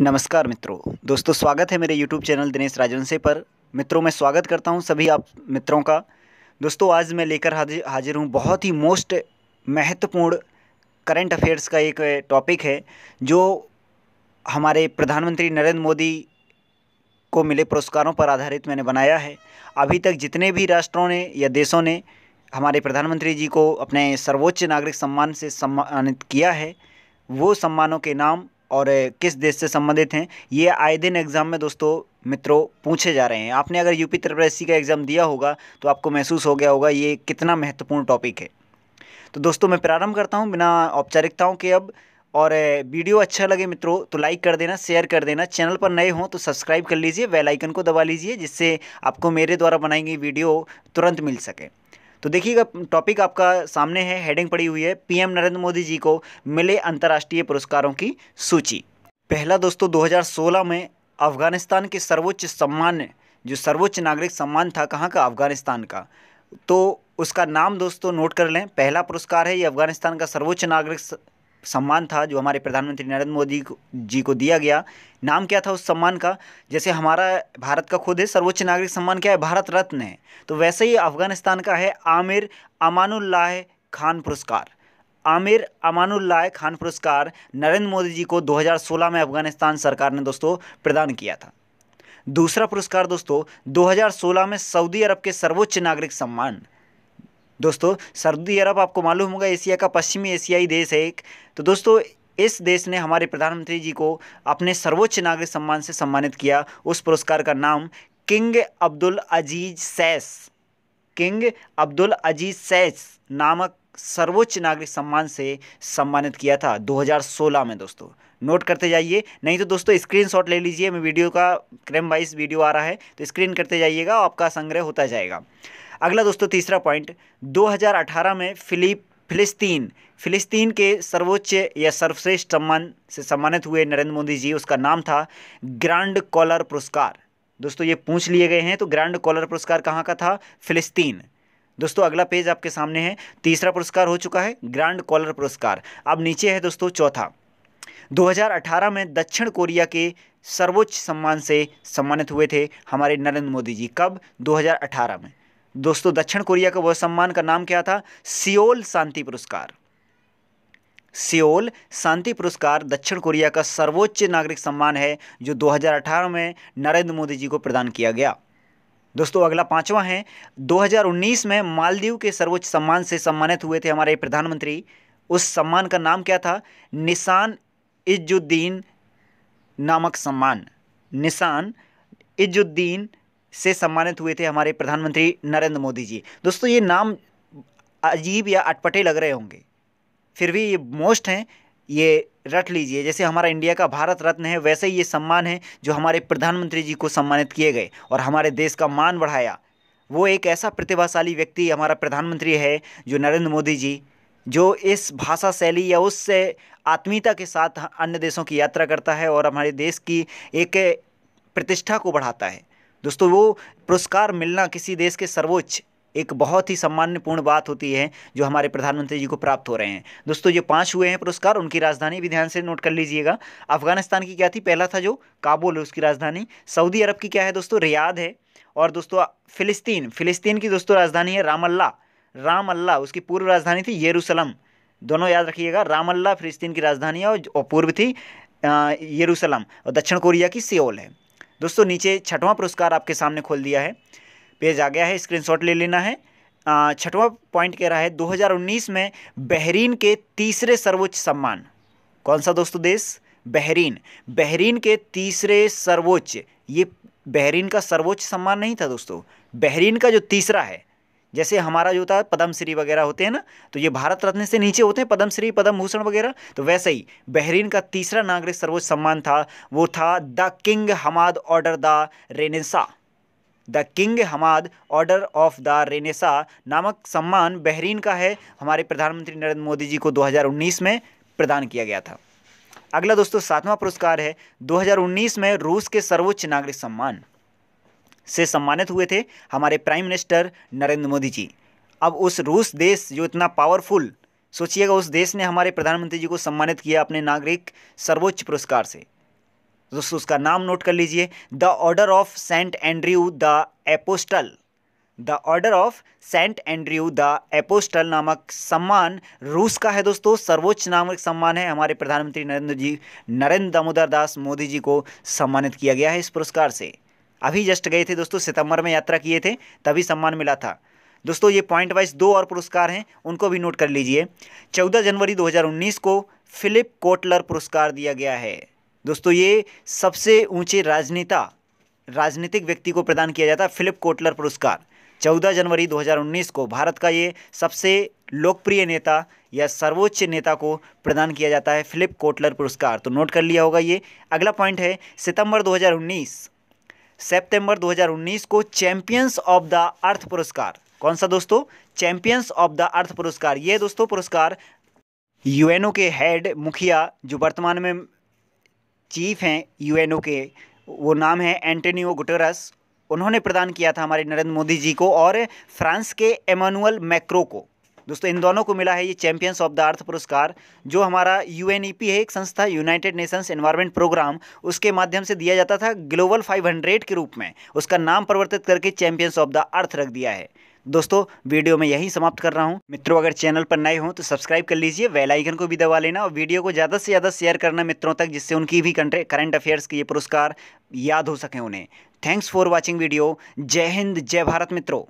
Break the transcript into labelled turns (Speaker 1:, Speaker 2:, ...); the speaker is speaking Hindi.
Speaker 1: नमस्कार मित्रों दोस्तों स्वागत है मेरे यूट्यूब चैनल दिनेश राजवंशे पर मित्रों मैं स्वागत करता हूं सभी आप मित्रों का दोस्तों आज मैं लेकर हाजिर हूं बहुत ही मोस्ट महत्वपूर्ण करंट अफेयर्स का एक टॉपिक है जो हमारे प्रधानमंत्री नरेंद्र मोदी को मिले पुरस्कारों पर आधारित मैंने बनाया है अभी तक जितने भी राष्ट्रों ने या देशों ने हमारे प्रधानमंत्री जी को अपने सर्वोच्च नागरिक सम्मान से सम्मानित किया है वो सम्मानों के नाम और किस देश से संबंधित हैं ये आए दिन एग्ज़ाम में दोस्तों मित्रों पूछे जा रहे हैं आपने अगर यूपी त्रिपुरासी का एग्ज़ाम दिया होगा तो आपको महसूस हो गया होगा ये कितना महत्वपूर्ण टॉपिक है तो दोस्तों मैं प्रारंभ करता हूँ बिना औपचारिकताओं के अब और वीडियो अच्छा लगे मित्रों तो लाइक कर देना शेयर कर देना चैनल पर नए हों तो सब्सक्राइब कर लीजिए वेल आइकन को दबा लीजिए जिससे आपको मेरे द्वारा बनाई गई वीडियो तुरंत मिल सके तो देखिएगा टॉपिक आपका सामने है हेडिंग पड़ी हुई है पीएम नरेंद्र मोदी जी को मिले अंतर्राष्ट्रीय पुरस्कारों की सूची पहला दोस्तों 2016 में अफगानिस्तान के सर्वोच्च सम्मान जो सर्वोच्च नागरिक सम्मान था कहाँ का अफगानिस्तान का तो उसका नाम दोस्तों नोट कर लें पहला पुरस्कार है ये अफगानिस्तान का सर्वोच्च नागरिक सम्मान था जो हमारे प्रधानमंत्री नरेंद्र मोदी जी को दिया गया नाम क्या था उस सम्मान का जैसे हमारा भारत का खुद है सर्वोच्च नागरिक सम्मान क्या है भारत रत्न है तो वैसे ही अफगानिस्तान का है आमिर अमानुल्लाह खान पुरस्कार आमिर अमानुल्लाह खान पुरस्कार नरेंद्र मोदी जी को 2016 में अफगानिस्तान सरकार ने दोस्तों प्रदान किया था दूसरा पुरस्कार दोस्तों 2016 में सऊदी अरब के सर्वोच्च नागरिक सम्मान दोस्तों सऊदी अरब आपको मालूम होगा एशिया का पश्चिमी एशियाई देश है एक तो दोस्तों इस देश ने हमारे प्रधानमंत्री जी को अपने सर्वोच्च नागरिक सम्मान से सम्मानित किया उस पुरस्कार का नाम King Abdul Aziz sash King Abdul Aziz sash नामक सर्वोच्च नागरिक सम्मान से सम्मानित किया था 2016 में दोस्तों नोट करते जाइए नहीं तो दोस्तों स्क्रीनशॉट ले लीजिए मैं वीडियो का क्रेम वाइज वीडियो आ रहा है तो स्क्रीन करते जाइएगा आपका संग्रह होता जाएगा अगला दोस्तों तीसरा पॉइंट 2018 में फिलिप फिलिस्तीन फिलिस्तीन के सर्वोच्च या सर्वश्रेष्ठ सम्मान से सम्मानित हुए नरेंद्र मोदी जी उसका नाम था ग्रैंड कॉलर पुरस्कार दोस्तों ये पूछ लिए गए हैं तो ग्रैंड कॉलर पुरस्कार कहाँ का था फिलिस्तीन दोस्तों अगला पेज आपके सामने है तीसरा पुरस्कार हो चुका है ग्रैंड कॉलर पुरस्कार अब नीचे है दोस्तों चौथा 2018 में दक्षिण कोरिया के सर्वोच्च सम्मान से सम्मानित हुए थे हमारे नरेंद्र मोदी जी कब 2018 में दोस्तों दक्षिण कोरिया का वह सम्मान का नाम क्या था सियोल शांति पुरस्कार सियोल शांति पुरस्कार दक्षिण कोरिया का सर्वोच्च नागरिक सम्मान है जो 2018 में नरेंद्र मोदी जी को प्रदान किया गया दोस्तों अगला पांचवा है 2019 में मालदीव के सर्वोच्च सम्मान से सम्मानित हुए थे हमारे प्रधानमंत्री उस सम्मान का नाम क्या था निशान इजुद्दीन नामक सम्मान निशान इजुद्दीन से सम्मानित हुए थे हमारे प्रधानमंत्री नरेंद्र मोदी जी दोस्तों ये नाम अजीब या अटपटे लग रहे होंगे फिर भी ये मोस्ट हैं ये रट लीजिए जैसे हमारा इंडिया का भारत रत्न है वैसे ही ये सम्मान है जो हमारे प्रधानमंत्री जी को सम्मानित किए गए और हमारे देश का मान बढ़ाया वो एक ऐसा प्रतिभाशाली व्यक्ति हमारा प्रधानमंत्री है जो नरेंद्र मोदी जी जो इस भाषा शैली या उससे आत्मीयता के साथ अन्य देशों की यात्रा करता है और हमारे देश की एक प्रतिष्ठा को बढ़ाता है दोस्तों वो पुरस्कार मिलना किसी देश के सर्वोच्च एक बहुत ही सम्मान्यपूर्ण बात होती है जो हमारे प्रधानमंत्री जी को प्राप्त हो रहे हैं दोस्तों ये पांच हुए हैं पुरस्कार उनकी राजधानी भी ध्यान से नोट कर लीजिएगा अफगानिस्तान की क्या थी पहला था जो काबुल है उसकी राजधानी सऊदी अरब की क्या है दोस्तों रियाद है और दोस्तों फिलिस्तीन फिलिस्तीन की दोस्तों राजधानी है रामल्ला रामल्ला उसकी पूर्व राजधानी थी येरूसलम दोनों याद रखिएगा रामल्ला फिलिस्तीन की राजधानी है और पूर्व थी येरूसलम और दक्षिण कोरिया की सियोल है दोस्तों नीचे छठवां पुरस्कार आपके सामने खोल दिया है पेज आ गया है स्क्रीनशॉट ले लेना है छठवां पॉइंट कह रहा है 2019 में बहरीन के तीसरे सर्वोच्च सम्मान कौन सा दोस्तों देश बहरीन बहरीन के तीसरे सर्वोच्च ये बहरीन का सर्वोच्च सम्मान नहीं था दोस्तों बहरीन का जो तीसरा है जैसे हमारा जो होता है पद्मश्री वगैरह होते हैं ना तो ये भारत रत्न से नीचे होते हैं पद्मश्री पद्म भूषण वगैरह तो वैसे ही बहरीन का तीसरा नागरिक सर्वोच्च सम्मान था वो था the King Hamad Order the Renaissance the King Hamad Order of the Renaissance नामक सम्मान बहरीन का है हमारे प्रधानमंत्री नरेंद्र मोदी जी को दो में प्रदान किया गया था अगला दोस्तों सातवां पुरस्कार है 2019 में रूस के सर्वोच्च नागरिक सम्मान से सम्मानित हुए थे हमारे प्राइम मिनिस्टर नरेंद्र मोदी जी अब उस रूस देश जो इतना पावरफुल सोचिएगा उस देश ने हमारे प्रधानमंत्री जी को सम्मानित किया अपने नागरिक सर्वोच्च पुरस्कार से दोस्तों उसका नाम नोट कर लीजिए the Order of Saint Andrew the Apostle the Order of Saint Andrew the Apostle नामक सम्मान रूस का है दोस्तों सर्वोच्च नामक सम्मान है हमारे प्रधानमंत्री नरेंद्र जी नरेंद्र दामोदर दास मोदी जी को सम्मानित किया गया है इस पुरस्कार से अभी जस्ट गए थे दोस्तों सितंबर में यात्रा किए थे तभी सम्मान मिला था दोस्तों ये पॉइंट वाइज दो और पुरस्कार हैं उनको भी नोट कर लीजिए चौदह जनवरी 2019 को फिलिप कोटलर पुरस्कार दिया गया है दोस्तों ये सबसे ऊंचे राजनेता राजनीतिक व्यक्ति को प्रदान किया जाता है फिलिप कोटलर पुरस्कार 14 जनवरी 2019 को भारत का ये सबसे लोकप्रिय नेता या सर्वोच्च नेता को प्रदान किया जाता है फिलिप कोटलर पुरस्कार तो नोट कर लिया होगा ये अगला पॉइंट है सितंबर 2019 सितंबर 2019 को चैंपियंस ऑफ द अर्थ पुरस्कार कौन सा दोस्तों चैंपियंस ऑफ द अर्थ पुरस्कार ये दोस्तों पुरस्कार यूएनओ के हेड मुखिया जो वर्तमान में चीफ हैं यूएनओ के वो नाम है एंटोनियो गुटेरस उन्होंने प्रदान किया था हमारे नरेंद्र मोदी जी को और फ्रांस के एमानुअल मैक्रो को दोस्तों इन दोनों को मिला है ये चैंपियंस ऑफ द अर्थ पुरस्कार जो हमारा यू e है एक संस्था यूनाइटेड नेशंस एनवायरमेंट प्रोग्राम उसके माध्यम से दिया जाता था ग्लोबल 500 के रूप में उसका नाम परिवर्तित करके चैंपियंस ऑफ द अर्थ रख दिया है दोस्तों वीडियो में यही समाप्त कर रहा हूँ मित्रों अगर चैनल पर नए हों तो सब्सक्राइब कर लीजिए वेल आइकन को भी दबा लेना और वीडियो को ज़्यादा से ज़्यादा शेयर करना मित्रों तक जिससे उनकी भी करंट अफेयर्स के ये पुरस्कार याद हो सकें उन्हें थैंक्स फॉर वॉचिंग वीडियो जय हिंद जय भारत मित्रों